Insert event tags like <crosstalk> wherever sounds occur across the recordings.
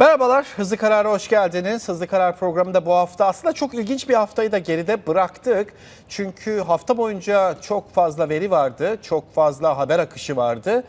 Merhabalar, Hızlı Karar'a hoş geldiniz. Hızlı Karar programında bu hafta aslında çok ilginç bir haftayı da geride bıraktık. Çünkü hafta boyunca çok fazla veri vardı, çok fazla haber akışı vardı.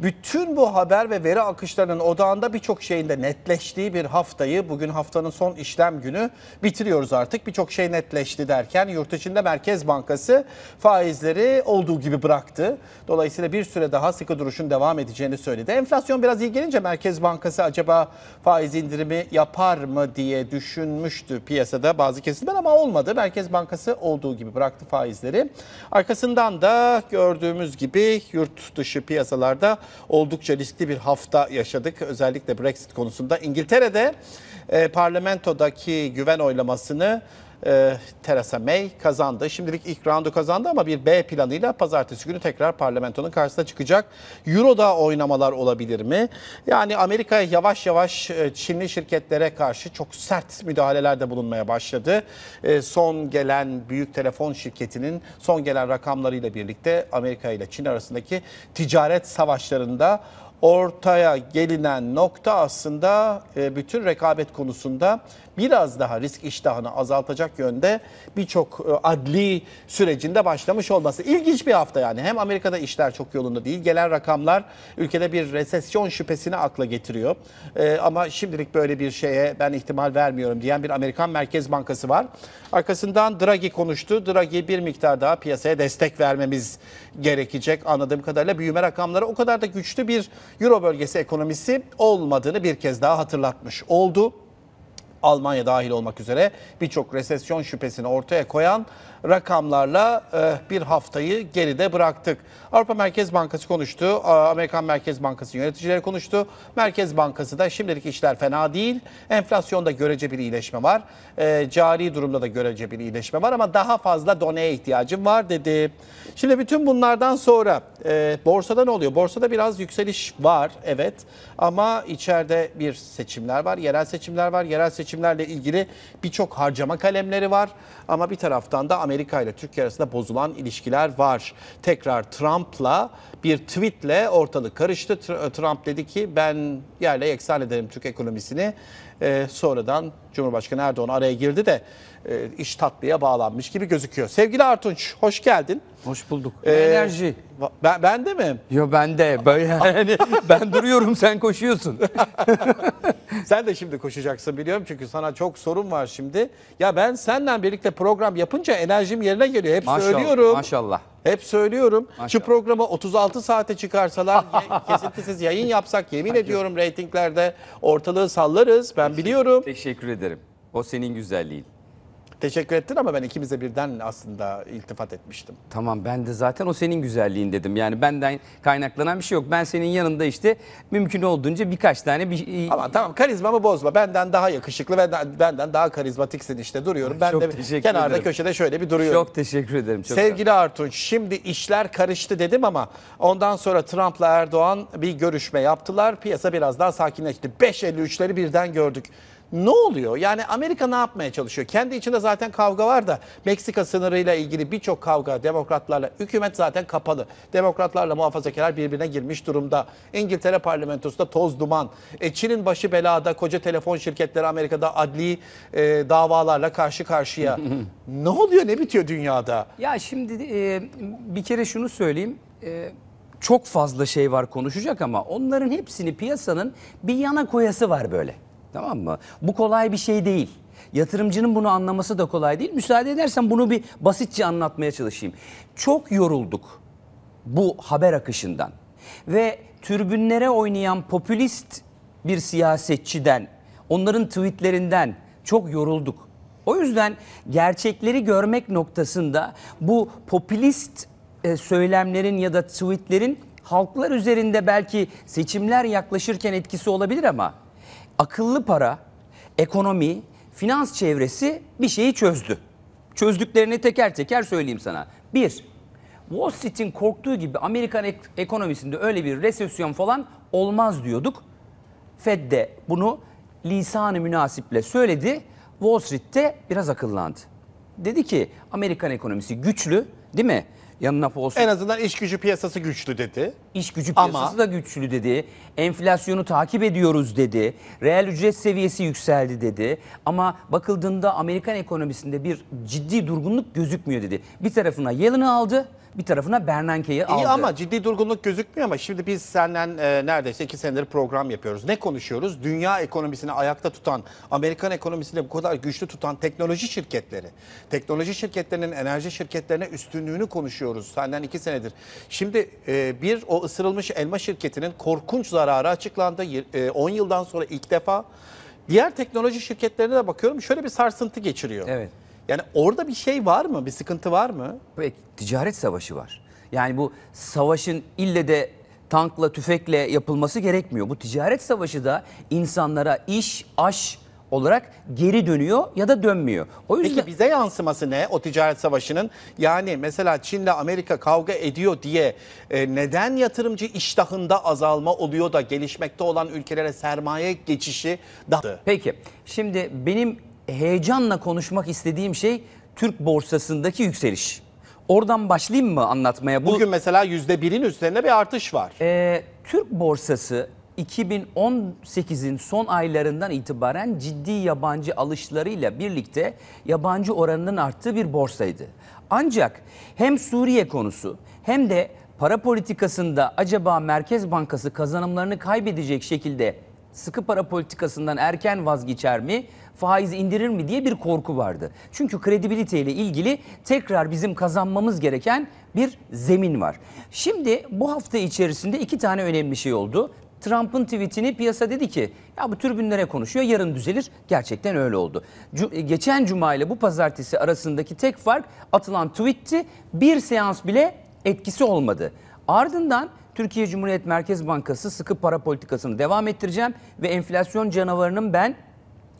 Bütün bu haber ve veri akışlarının odağında birçok şeyinde netleştiği bir haftayı bugün haftanın son işlem günü bitiriyoruz artık. Birçok şey netleşti derken yurt içinde Merkez Bankası faizleri olduğu gibi bıraktı. Dolayısıyla bir süre daha sıkı duruşun devam edeceğini söyledi. Enflasyon biraz iyi gelince Merkez Bankası acaba faiz indirimi yapar mı diye düşünmüştü piyasada bazı kesimler ama olmadı. Merkez Bankası olduğu gibi bıraktı faizleri. Arkasından da gördüğümüz gibi yurt dışı piyasalarda oldukça riskli bir hafta yaşadık. Özellikle Brexit konusunda. İngiltere'de e, parlamentodaki güven oylamasını e, Theresa May kazandı. Şimdilik ilk roundu kazandı ama bir B planıyla pazartesi günü tekrar parlamentonun karşısına çıkacak. Euro'da oynamalar olabilir mi? Yani Amerika yavaş yavaş e, Çinli şirketlere karşı çok sert müdahalelerde bulunmaya başladı. E, son gelen büyük telefon şirketinin son gelen rakamlarıyla birlikte Amerika ile Çin arasındaki ticaret savaşlarında ortaya gelinen nokta aslında e, bütün rekabet konusunda biraz daha risk iştahını azaltacak yönde birçok e, adli sürecinde başlamış olması. ilginç bir hafta yani. Hem Amerika'da işler çok yolunda değil. Gelen rakamlar ülkede bir resesyon şüphesini akla getiriyor. E, ama şimdilik böyle bir şeye ben ihtimal vermiyorum diyen bir Amerikan Merkez Bankası var. Arkasından Draghi konuştu. Draghi bir miktar daha piyasaya destek vermemiz gerekecek anladığım kadarıyla. Büyüme rakamları o kadar da güçlü bir Euro bölgesi ekonomisi olmadığını bir kez daha hatırlatmış oldu. Almanya dahil olmak üzere birçok resesyon şüphesini ortaya koyan rakamlarla e, bir haftayı geride bıraktık. Avrupa Merkez Bankası konuştu, Amerikan Merkez Bankası yöneticileri konuştu. Merkez Bankası da şimdilik işler fena değil. Enflasyonda görece bir iyileşme var. E, cari durumda da görece bir iyileşme var ama daha fazla doneye ihtiyacım var dedi. Şimdi bütün bunlardan sonra e, borsada ne oluyor? Borsada biraz yükseliş var evet ama içeride bir seçimler var, yerel seçimler var. Yerel seçimler seçimlerle ilgili birçok harcama kalemleri var. Ama bir taraftan da Amerika ile Türkiye arasında bozulan ilişkiler var. Tekrar Trump'la bir tweetle ortalık karıştı. Trump dedi ki ben yerle yeksan ederim Türk ekonomisini. Ee, sonradan Cumhurbaşkanı Erdoğan araya girdi de e, iş tatlıya bağlanmış gibi gözüküyor. Sevgili Artunç hoş geldin. Hoş bulduk. Ee, Enerji. Ben, ben de mi? Yo ben de. Böyle <laughs> yani ben duruyorum sen koşuyorsun. sen de şimdi koşacaksın biliyorum çünkü çünkü sana çok sorun var şimdi. Ya ben senden birlikte program yapınca enerjim yerine geliyor. Hep maşallah, söylüyorum. Maşallah. Hep söylüyorum. Maşallah. Şu programı 36 saate çıkarsalar <laughs> kesintisiz yayın yapsak yemin ediyorum reytinglerde ortalığı sallarız. Ben biliyorum. Teşekkür ederim. O senin güzelliğin. Teşekkür ettin ama ben ikimize birden aslında iltifat etmiştim. Tamam ben de zaten o senin güzelliğin dedim. Yani benden kaynaklanan bir şey yok. Ben senin yanında işte mümkün olduğunca birkaç tane bir... Ama tamam karizmamı bozma. Benden daha yakışıklı ve benden daha karizmatiksin işte duruyorum. Ben Çok de kenarda ederim. köşede şöyle bir duruyorum. Çok teşekkür ederim. Çok Sevgili Artun şimdi işler karıştı dedim ama ondan sonra Trump'la Erdoğan bir görüşme yaptılar. Piyasa biraz daha sakinleşti. 5.53'leri birden gördük. Ne oluyor? Yani Amerika ne yapmaya çalışıyor? Kendi içinde zaten kavga var da Meksika sınırıyla ilgili birçok kavga demokratlarla hükümet zaten kapalı. Demokratlarla muhafazakarlar birbirine girmiş durumda. İngiltere parlamentosunda toz duman. E, Çin'in başı belada koca telefon şirketleri Amerika'da adli e, davalarla karşı karşıya. <laughs> ne oluyor ne bitiyor dünyada? Ya şimdi e, bir kere şunu söyleyeyim. E, çok fazla şey var konuşacak ama onların hepsini piyasanın bir yana koyası var böyle. Tamam mı? Bu kolay bir şey değil. Yatırımcının bunu anlaması da kolay değil. Müsaade edersen bunu bir basitçe anlatmaya çalışayım. Çok yorulduk bu haber akışından ve türbünlere oynayan popülist bir siyasetçiden, onların tweetlerinden çok yorulduk. O yüzden gerçekleri görmek noktasında bu popülist e, söylemlerin ya da tweetlerin halklar üzerinde belki seçimler yaklaşırken etkisi olabilir ama akıllı para, ekonomi, finans çevresi bir şeyi çözdü. Çözdüklerini teker teker söyleyeyim sana. Bir, Wall Street'in korktuğu gibi Amerikan ek ekonomisinde öyle bir resesyon falan olmaz diyorduk. Fed de bunu lisanı münasiple söyledi. Wall Street'te biraz akıllandı. Dedi ki Amerikan ekonomisi güçlü değil mi? yanına olsun. En azından iş gücü piyasası güçlü dedi. İş gücü piyasası Ama... da güçlü dedi. Enflasyonu takip ediyoruz dedi. Reel ücret seviyesi yükseldi dedi. Ama bakıldığında Amerikan ekonomisinde bir ciddi durgunluk gözükmüyor dedi. Bir tarafına Yellen'ı aldı bir tarafına Bernanke'yi aldı. İyi ama ciddi durgunluk gözükmüyor ama şimdi biz senden e, neredeyse iki senedir program yapıyoruz. Ne konuşuyoruz? Dünya ekonomisini ayakta tutan, Amerikan ekonomisini bu kadar güçlü tutan teknoloji şirketleri. Teknoloji şirketlerinin enerji şirketlerine üstünlüğünü konuşuyoruz konuşuyoruz senden iki senedir. Şimdi e, bir o ısırılmış elma şirketinin korkunç zararı açıklandı. 10 e, yıldan sonra ilk defa. Diğer teknoloji şirketlerine de bakıyorum şöyle bir sarsıntı geçiriyor. Evet. Yani orada bir şey var mı? Bir sıkıntı var mı? Evet, ticaret savaşı var. Yani bu savaşın ille de tankla, tüfekle yapılması gerekmiyor. Bu ticaret savaşı da insanlara iş, aş, olarak geri dönüyor ya da dönmüyor. O yüzden Peki bize yansıması ne o ticaret savaşının? Yani mesela Çin'le Amerika kavga ediyor diye e, neden yatırımcı iştahında azalma oluyor da gelişmekte olan ülkelere sermaye geçişi daha... Peki şimdi benim heyecanla konuşmak istediğim şey Türk borsasındaki yükseliş. Oradan başlayayım mı anlatmaya? Bu, Bugün mesela %1'in üzerine bir artış var. e, Türk borsası 2018'in son aylarından itibaren ciddi yabancı alışlarıyla birlikte yabancı oranının arttığı bir borsaydı. Ancak hem Suriye konusu hem de para politikasında acaba Merkez Bankası kazanımlarını kaybedecek şekilde sıkı para politikasından erken vazgeçer mi, faiz indirir mi diye bir korku vardı. Çünkü kredibilite ile ilgili tekrar bizim kazanmamız gereken bir zemin var. Şimdi bu hafta içerisinde iki tane önemli şey oldu. Trump'ın tweetini piyasa dedi ki ya bu türbünlere konuşuyor yarın düzelir. Gerçekten öyle oldu. C- e, geçen cuma ile bu pazartesi arasındaki tek fark atılan tweetti. Bir seans bile etkisi olmadı. Ardından Türkiye Cumhuriyet Merkez Bankası sıkı para politikasını devam ettireceğim ve enflasyon canavarının ben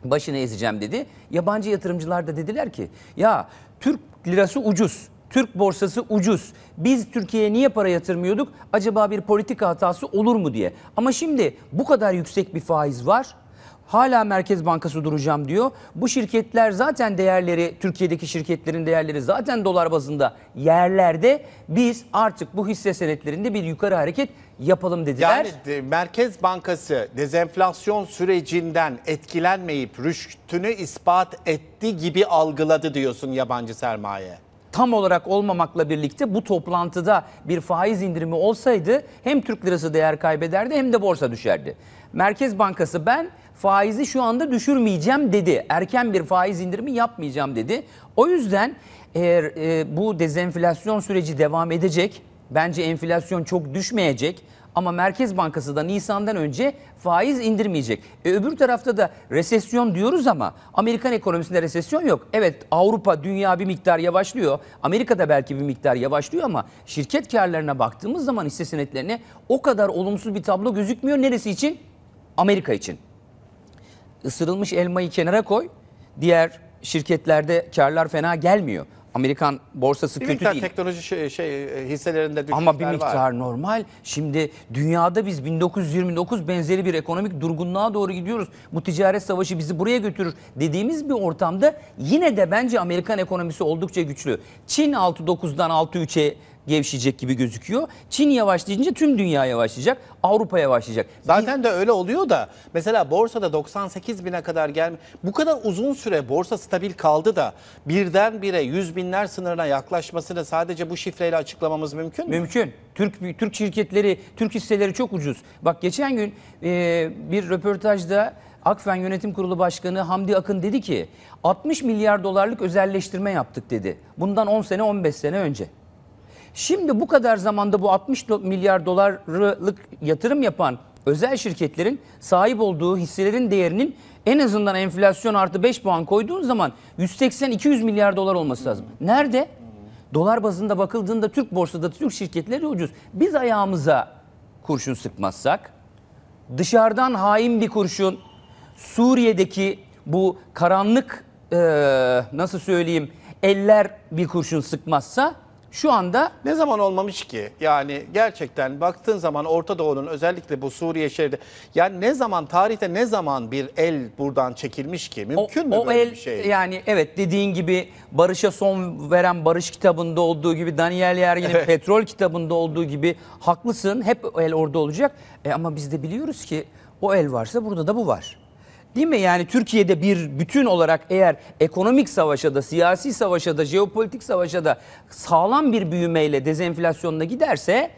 başını ezeceğim dedi. Yabancı yatırımcılar da dediler ki ya Türk lirası ucuz. Türk borsası ucuz. Biz Türkiye'ye niye para yatırmıyorduk? Acaba bir politika hatası olur mu diye. Ama şimdi bu kadar yüksek bir faiz var. Hala Merkez Bankası duracağım diyor. Bu şirketler zaten değerleri, Türkiye'deki şirketlerin değerleri zaten dolar bazında yerlerde. Biz artık bu hisse senetlerinde bir yukarı hareket yapalım dediler. Yani Merkez Bankası dezenflasyon sürecinden etkilenmeyip rüştünü ispat etti gibi algıladı diyorsun yabancı sermaye tam olarak olmamakla birlikte bu toplantıda bir faiz indirimi olsaydı hem Türk lirası değer kaybederdi hem de borsa düşerdi. Merkez Bankası ben faizi şu anda düşürmeyeceğim dedi. Erken bir faiz indirimi yapmayacağım dedi. O yüzden eğer e, bu dezenflasyon süreci devam edecek, bence enflasyon çok düşmeyecek ama Merkez Bankası da Nisan'dan önce faiz indirmeyecek. E öbür tarafta da resesyon diyoruz ama Amerikan ekonomisinde resesyon yok. Evet Avrupa, dünya bir miktar yavaşlıyor. Amerika'da belki bir miktar yavaşlıyor ama şirket karlarına baktığımız zaman hisse senetlerine o kadar olumsuz bir tablo gözükmüyor. Neresi için? Amerika için. Isırılmış elmayı kenara koy. Diğer şirketlerde karlar fena gelmiyor. Amerikan borsası bir kötü miktar değil. teknoloji şey, şey hisselerinde Ama bir miktar var. normal. Şimdi dünyada biz 1929 benzeri bir ekonomik durgunluğa doğru gidiyoruz. Bu ticaret savaşı bizi buraya götürür dediğimiz bir ortamda yine de bence Amerikan ekonomisi oldukça güçlü. Çin 6.9'dan 6.3'e gevşeyecek gibi gözüküyor. Çin yavaşlayınca tüm dünya yavaşlayacak. Avrupa yavaşlayacak. Zaten de öyle oluyor da mesela borsada 98 bine kadar gelme, bu kadar uzun süre borsa stabil kaldı da birdenbire 100 binler sınırına yaklaşmasını sadece bu şifreyle açıklamamız mümkün mü? Mümkün. Türk Türk şirketleri, Türk hisseleri çok ucuz. Bak geçen gün e, bir röportajda Akfen Yönetim Kurulu Başkanı Hamdi Akın dedi ki 60 milyar dolarlık özelleştirme yaptık dedi. Bundan 10 sene 15 sene önce. Şimdi bu kadar zamanda bu 60 milyar dolarlık yatırım yapan özel şirketlerin sahip olduğu hisselerin değerinin en azından enflasyon artı 5 puan koyduğun zaman 180-200 milyar dolar olması lazım. Nerede? Dolar bazında bakıldığında Türk borsada Türk şirketleri ucuz. Biz ayağımıza kurşun sıkmazsak dışarıdan hain bir kurşun Suriye'deki bu karanlık ee, nasıl söyleyeyim eller bir kurşun sıkmazsa şu anda... Ne zaman olmamış ki? Yani gerçekten baktığın zaman Orta Doğu'nun özellikle bu Suriye şeridi... Yani ne zaman, tarihte ne zaman bir el buradan çekilmiş ki? Mümkün o, mü o böyle el, bir şey? Yani evet dediğin gibi Barış'a son veren Barış kitabında olduğu gibi, Daniel Yergin'in evet. Petrol kitabında olduğu gibi haklısın. Hep el orada olacak. E ama biz de biliyoruz ki o el varsa burada da bu var. Değil mi? Yani Türkiye'de bir bütün olarak eğer ekonomik savaşa da, siyasi savaşa da, jeopolitik savaşa da sağlam bir büyümeyle dezenflasyonla giderse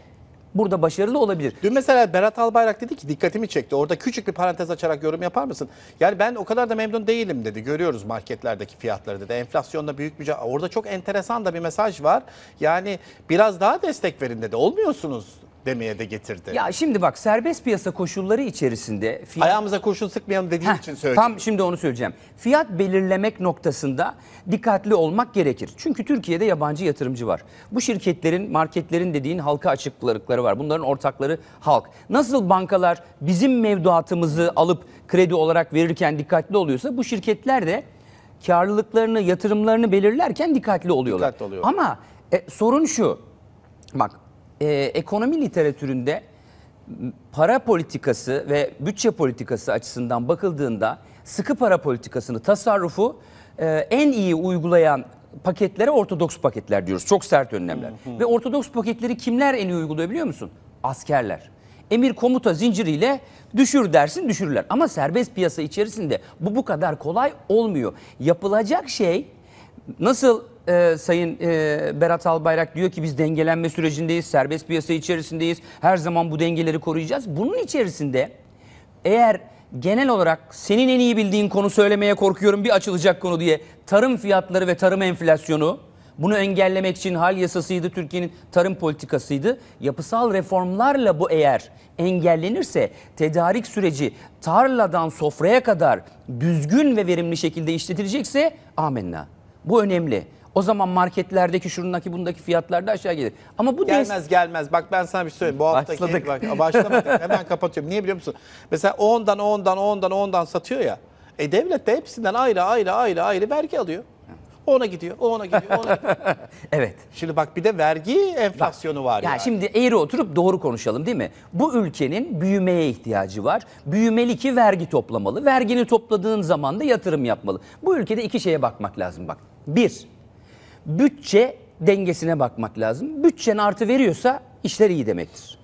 burada başarılı olabilir. Dün mesela Berat Albayrak dedi ki dikkatimi çekti. Orada küçük bir parantez açarak yorum yapar mısın? Yani ben o kadar da memnun değilim dedi. Görüyoruz marketlerdeki fiyatları dedi. enflasyonda büyük bir orada çok enteresan da bir mesaj var. Yani biraz daha destek verin dedi. Olmuyorsunuz demeye de getirdi. Ya şimdi bak serbest piyasa koşulları içerisinde... Fiyat... Ayağımıza koşul sıkmayalım dediğim Heh, için söyledim. Tam şimdi onu söyleyeceğim. Fiyat belirlemek noktasında dikkatli olmak gerekir. Çünkü Türkiye'de yabancı yatırımcı var. Bu şirketlerin, marketlerin dediğin halka açıklıkları var. Bunların ortakları halk. Nasıl bankalar bizim mevduatımızı alıp kredi olarak verirken dikkatli oluyorsa bu şirketler de karlılıklarını, yatırımlarını belirlerken dikkatli oluyorlar. Dikkatli oluyor. Ama e, sorun şu. Bak e, ekonomi literatüründe para politikası ve bütçe politikası açısından bakıldığında sıkı para politikasını, tasarrufu e, en iyi uygulayan paketlere ortodoks paketler diyoruz. Çok sert önlemler. Hı hı. Ve ortodoks paketleri kimler en iyi uyguluyor biliyor musun? Askerler. Emir komuta zinciriyle düşür dersin düşürürler. Ama serbest piyasa içerisinde bu bu kadar kolay olmuyor. Yapılacak şey nasıl e, Sayın e, Berat Albayrak diyor ki biz dengelenme sürecindeyiz, serbest piyasa içerisindeyiz. Her zaman bu dengeleri koruyacağız. Bunun içerisinde eğer genel olarak senin en iyi bildiğin konu söylemeye korkuyorum bir açılacak konu diye tarım fiyatları ve tarım enflasyonu bunu engellemek için hal yasasıydı, Türkiye'nin tarım politikasıydı. Yapısal reformlarla bu eğer engellenirse tedarik süreci tarladan sofraya kadar düzgün ve verimli şekilde işletilecekse amenna. Bu önemli. O zaman marketlerdeki şurundaki bundaki fiyatlar da aşağı gelir. Ama bu gelmez des- gelmez. Bak ben sana bir şey söyleyeyim. Bu haftaki şey Başladık. bak başlamadık. <laughs> Hemen kapatıyorum. Niye biliyor musun? Mesela 10'dan 10'dan 10'dan 10'dan satıyor ya. E devlet de hepsinden ayrı ayrı ayrı ayrı vergi alıyor. O ona gidiyor, o ona gidiyor, ona gidiyor. <laughs> Evet. Şimdi bak bir de vergi enflasyonu var. Ya yani. şimdi eğri oturup doğru konuşalım değil mi? Bu ülkenin büyümeye ihtiyacı var. Büyümeli ki vergi toplamalı. Vergini topladığın zaman da yatırım yapmalı. Bu ülkede iki şeye bakmak lazım bak. Bir, bütçe dengesine bakmak lazım. Bütçen artı veriyorsa işler iyi demektir.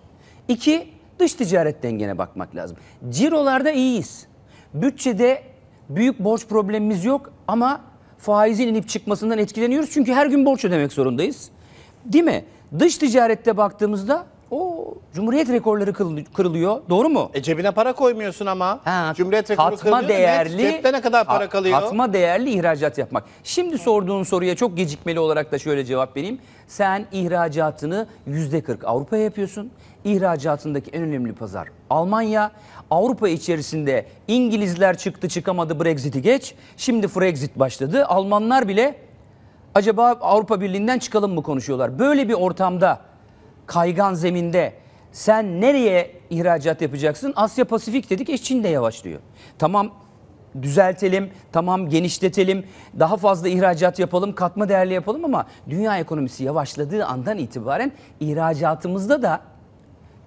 İki, dış ticaret dengene bakmak lazım. Cirolarda iyiyiz. Bütçede büyük borç problemimiz yok ama faizin inip çıkmasından etkileniyoruz. Çünkü her gün borç ödemek zorundayız. Değil mi? Dış ticarette baktığımızda Cumhuriyet rekorları kırılıyor. Doğru mu? E cebine para koymuyorsun ama. Ha, Cumhuriyet rekoru katma değerli, net cepte ne kadar para kalıyor? Katma değerli ihracat yapmak. Şimdi sorduğun soruya çok gecikmeli olarak da şöyle cevap vereyim. Sen ihracatını %40 Avrupa'ya yapıyorsun. İhracatındaki en önemli pazar Almanya. Avrupa içerisinde İngilizler çıktı çıkamadı Brexit'i geç. Şimdi Frexit başladı. Almanlar bile acaba Avrupa Birliği'nden çıkalım mı konuşuyorlar. Böyle bir ortamda kaygan zeminde sen nereye ihracat yapacaksın? Asya Pasifik dedik e Çin de yavaşlıyor. Tamam düzeltelim, tamam genişletelim, daha fazla ihracat yapalım, katma değerli yapalım ama dünya ekonomisi yavaşladığı andan itibaren ihracatımızda da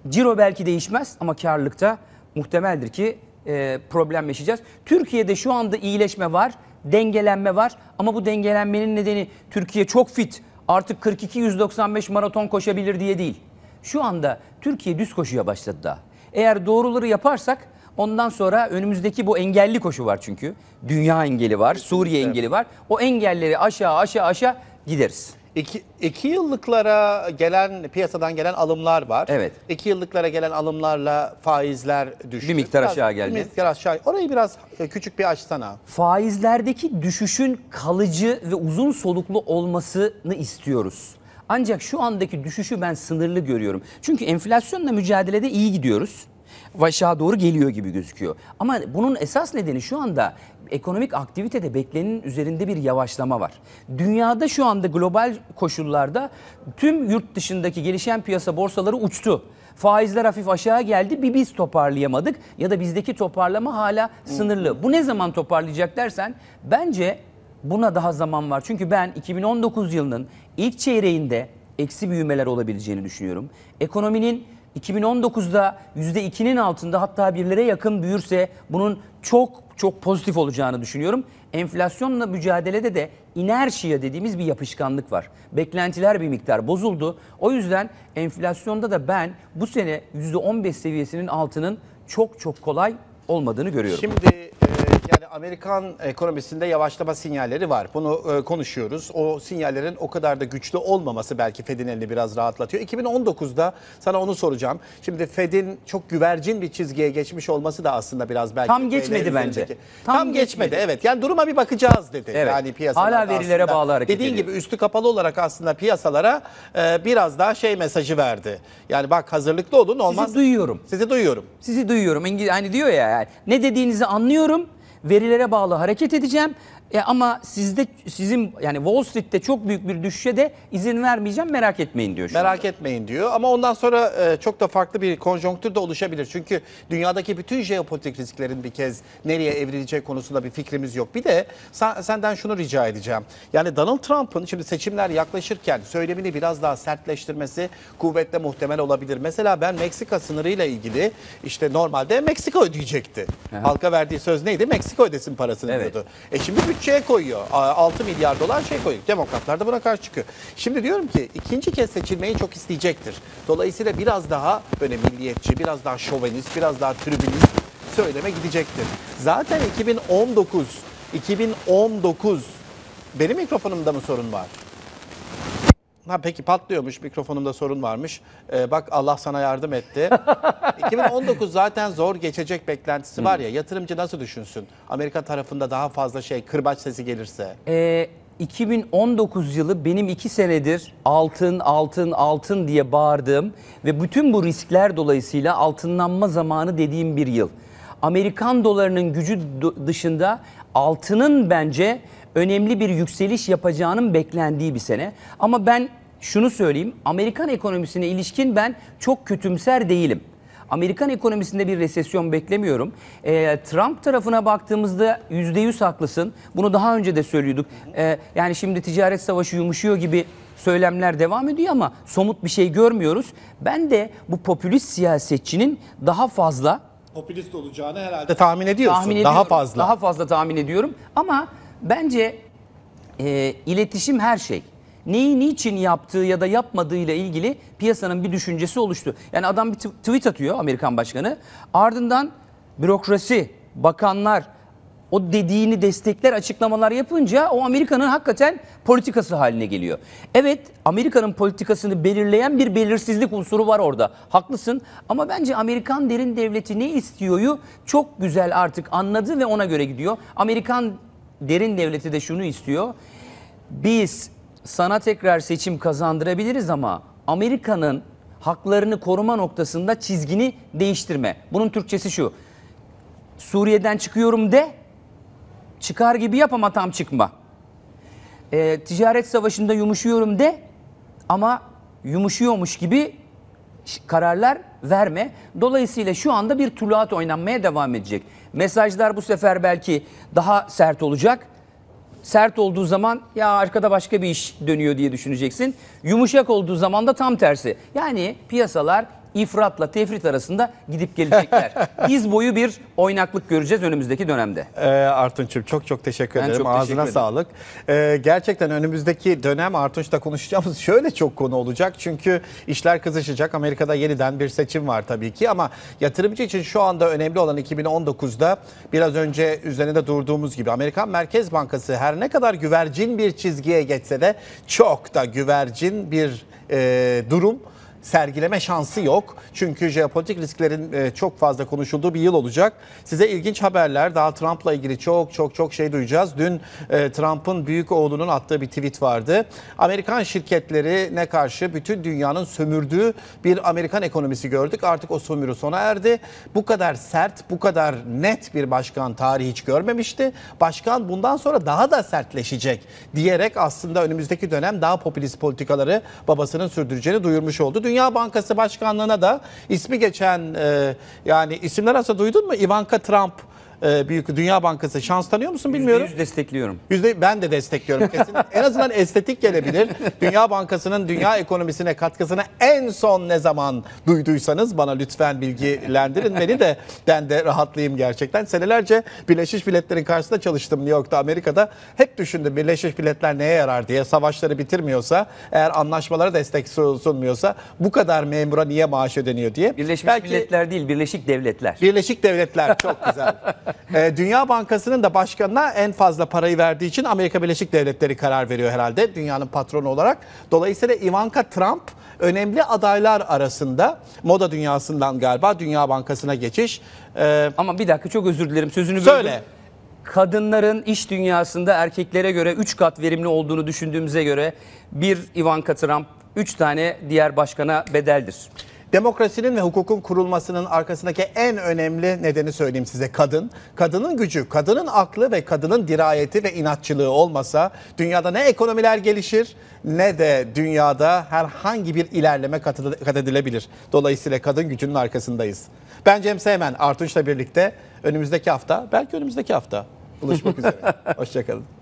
ciro belki değişmez ama karlılıkta muhtemeldir ki e, problem yaşayacağız. Türkiye'de şu anda iyileşme var, dengelenme var ama bu dengelenmenin nedeni Türkiye çok fit artık 42-195 maraton koşabilir diye değil. Şu anda Türkiye düz koşuya başladı daha. Eğer doğruları yaparsak ondan sonra önümüzdeki bu engelli koşu var çünkü. Dünya engeli var, Suriye engeli var. O engelleri aşağı aşağı aşağı gideriz. İki, iki yıllıklara gelen piyasadan gelen alımlar var. Evet. İki yıllıklara gelen alımlarla faizler düştü. Bir miktar biraz, aşağı geldi. Bir miktar aşağı. Orayı biraz e, küçük bir açsana. Faizlerdeki düşüşün kalıcı ve uzun soluklu olmasını istiyoruz. Ancak şu andaki düşüşü ben sınırlı görüyorum. Çünkü enflasyonla mücadelede iyi gidiyoruz. Aşağı doğru geliyor gibi gözüküyor. Ama bunun esas nedeni şu anda ekonomik aktivitede beklenenin üzerinde bir yavaşlama var. Dünyada şu anda global koşullarda tüm yurt dışındaki gelişen piyasa borsaları uçtu. Faizler hafif aşağı geldi bir biz toparlayamadık ya da bizdeki toparlama hala sınırlı. Bu ne zaman toparlayacak dersen bence Buna daha zaman var. Çünkü ben 2019 yılının ilk çeyreğinde eksi büyümeler olabileceğini düşünüyorum. Ekonominin 2019'da %2'nin altında hatta birlere yakın büyürse bunun çok çok pozitif olacağını düşünüyorum. Enflasyonla mücadelede de inerşiya dediğimiz bir yapışkanlık var. Beklentiler bir miktar bozuldu. O yüzden enflasyonda da ben bu sene %15 seviyesinin altının çok çok kolay olmadığını görüyorum. Şimdi yani Amerikan ekonomisinde yavaşlama sinyalleri var. Bunu e, konuşuyoruz. O sinyallerin o kadar da güçlü olmaması belki Fed'in elini biraz rahatlatıyor. 2019'da sana onu soracağım. Şimdi Fed'in çok güvercin bir çizgiye geçmiş olması da aslında biraz belki tam geçmedi bence. Tam, tam geçmedi. geçmedi. Evet. Yani duruma bir bakacağız dedi. Evet. Yani piyasalara hala verilere aslında, bağlı hareket Dediğin ediyor. gibi üstü kapalı olarak aslında piyasalara e, biraz daha şey mesajı verdi. Yani bak hazırlıklı olun olmaz. Sizi duyuyorum. Sizi duyuyorum. Sizi duyuyorum. İngiliz hani diyor ya yani, ne dediğinizi anlıyorum verilere bağlı hareket edeceğim. E ama sizde sizin yani Wall Street'te çok büyük bir düşüşe de izin vermeyeceğim merak etmeyin diyor. Şu merak anda. etmeyin diyor ama ondan sonra e, çok da farklı bir konjonktür de oluşabilir. Çünkü dünyadaki bütün jeopolitik risklerin bir kez nereye evrileceği konusunda bir fikrimiz yok. Bir de sen, senden şunu rica edeceğim. Yani Donald Trump'ın şimdi seçimler yaklaşırken söylemini biraz daha sertleştirmesi kuvvetle muhtemel olabilir. Mesela ben Meksika sınırıyla ilgili işte normalde Meksika ödeyecekti. Aha. Halka verdiği söz neydi? Meksika ödesin parasını evet. diyordu. E şimdi şey koyuyor. 6 milyar dolar şey koyuyor. Demokratlar da buna karşı çıkıyor. Şimdi diyorum ki ikinci kez seçilmeyi çok isteyecektir. Dolayısıyla biraz daha böyle milliyetçi, biraz daha şovenist, biraz daha tribünist söyleme gidecektir. Zaten 2019 2019 benim mikrofonumda mı sorun var? Ha peki patlıyormuş mikrofonumda sorun varmış. Ee, bak Allah sana yardım etti. 2019 <laughs> zaten zor geçecek beklentisi var ya yatırımcı nasıl düşünsün? Amerika tarafında daha fazla şey kırbaç sesi gelirse. Ee, 2019 yılı benim iki senedir altın, altın, altın diye bağırdığım ve bütün bu riskler dolayısıyla altınlanma zamanı dediğim bir yıl. Amerikan dolarının gücü dışında altının bence önemli bir yükseliş yapacağının beklendiği bir sene. Ama ben şunu söyleyeyim. Amerikan ekonomisine ilişkin ben çok kötümser değilim. Amerikan ekonomisinde bir resesyon beklemiyorum. E, Trump tarafına baktığımızda %100 haklısın. Bunu daha önce de söylüyorduk. E, yani şimdi ticaret savaşı yumuşuyor gibi söylemler devam ediyor ama somut bir şey görmüyoruz. Ben de bu popülist siyasetçinin daha fazla popülist olacağını herhalde tahmin ediyorsun. Tahmin daha fazla. Daha fazla tahmin ediyorum ama bence e, iletişim her şey neyi niçin yaptığı ya da yapmadığıyla ilgili piyasanın bir düşüncesi oluştu. Yani adam bir tweet atıyor Amerikan başkanı. Ardından bürokrasi, bakanlar o dediğini destekler açıklamalar yapınca o Amerika'nın hakikaten politikası haline geliyor. Evet Amerika'nın politikasını belirleyen bir belirsizlik unsuru var orada. Haklısın ama bence Amerikan derin devleti ne istiyoryu çok güzel artık anladı ve ona göre gidiyor. Amerikan derin devleti de şunu istiyor. Biz sana tekrar seçim kazandırabiliriz ama Amerika'nın haklarını koruma noktasında çizgini değiştirme. Bunun Türkçesi şu. Suriye'den çıkıyorum de, çıkar gibi yap ama tam çıkma. E, ticaret savaşında yumuşuyorum de ama yumuşuyormuş gibi kararlar verme. Dolayısıyla şu anda bir tuluat oynanmaya devam edecek. Mesajlar bu sefer belki daha sert olacak. Sert olduğu zaman ya arkada başka bir iş dönüyor diye düşüneceksin. Yumuşak olduğu zaman da tam tersi. Yani piyasalar ifratla tefrit arasında gidip gelecekler. <laughs> İz boyu bir oynaklık göreceğiz önümüzdeki dönemde. Ee, Artunç'um çok çok teşekkür ben ederim. Çok Ağzına teşekkür ederim. sağlık. Ee, gerçekten önümüzdeki dönem Artunç'ta konuşacağımız <laughs> şöyle çok konu olacak. Çünkü işler kızışacak. Amerika'da yeniden bir seçim var tabii ki ama yatırımcı için şu anda önemli olan 2019'da biraz önce üzerinde durduğumuz gibi Amerikan Merkez Bankası her ne kadar güvercin bir çizgiye geçse de çok da güvercin bir e, durum sergileme şansı yok. Çünkü jeopolitik risklerin e, çok fazla konuşulduğu bir yıl olacak. Size ilginç haberler daha Trump'la ilgili çok çok çok şey duyacağız. Dün e, Trump'ın büyük oğlunun attığı bir tweet vardı. Amerikan şirketlerine karşı bütün dünyanın sömürdüğü bir Amerikan ekonomisi gördük. Artık o sömürü sona erdi. Bu kadar sert, bu kadar net bir başkan tarihi hiç görmemişti. Başkan bundan sonra daha da sertleşecek diyerek aslında önümüzdeki dönem daha popülist politikaları babasının sürdüreceğini duyurmuş oldu. Dünya Bankası Başkanlığı'na da ismi geçen e, yani isimler arasında duydun mu? Ivanka Trump e, Büyük Dünya Bankası şans tanıyor musun bilmiyorum. %100 destekliyorum. Yüzde, ben de destekliyorum kesin. <laughs> en azından estetik gelebilir. Dünya Bankası'nın dünya ekonomisine katkısını en son ne zaman duyduysanız bana lütfen bilgilendirin beni de ben de rahatlayayım gerçekten. Senelerce Birleşmiş Milletler'in karşısında çalıştım New York'ta Amerika'da. Hep düşündüm Birleşmiş Milletler neye yarar diye. Savaşları bitirmiyorsa, eğer anlaşmalara destek sunmuyorsa bu kadar memura niye maaş ödeniyor diye. Birleşmiş Belki, Milletler değil, Birleşik Devletler. Birleşik Devletler çok güzel. <laughs> e, Dünya Bankası'nın da başkanına en fazla parayı verdiği için Amerika Birleşik Devletleri karar veriyor herhalde dünyanın patronu olarak. Dolayısıyla Ivanka Trump önemli adaylar arasında moda dünyasından galiba Dünya Bankası'na geçiş. E, Ama bir dakika çok özür dilerim sözünü böldüm. Söyle kadınların iş dünyasında erkeklere göre 3 kat verimli olduğunu düşündüğümüze göre bir Ivanka Trump 3 tane diğer başkana bedeldir. Demokrasinin ve hukukun kurulmasının arkasındaki en önemli nedeni söyleyeyim size kadın. Kadının gücü, kadının aklı ve kadının dirayeti ve inatçılığı olmasa dünyada ne ekonomiler gelişir ne de dünyada herhangi bir ilerleme kat edilebilir. Dolayısıyla kadın gücünün arkasındayız. Ben Cem Seymen, Artunç'la birlikte önümüzdeki hafta, belki önümüzdeki hafta buluşmak <laughs> üzere. Hoşçakalın.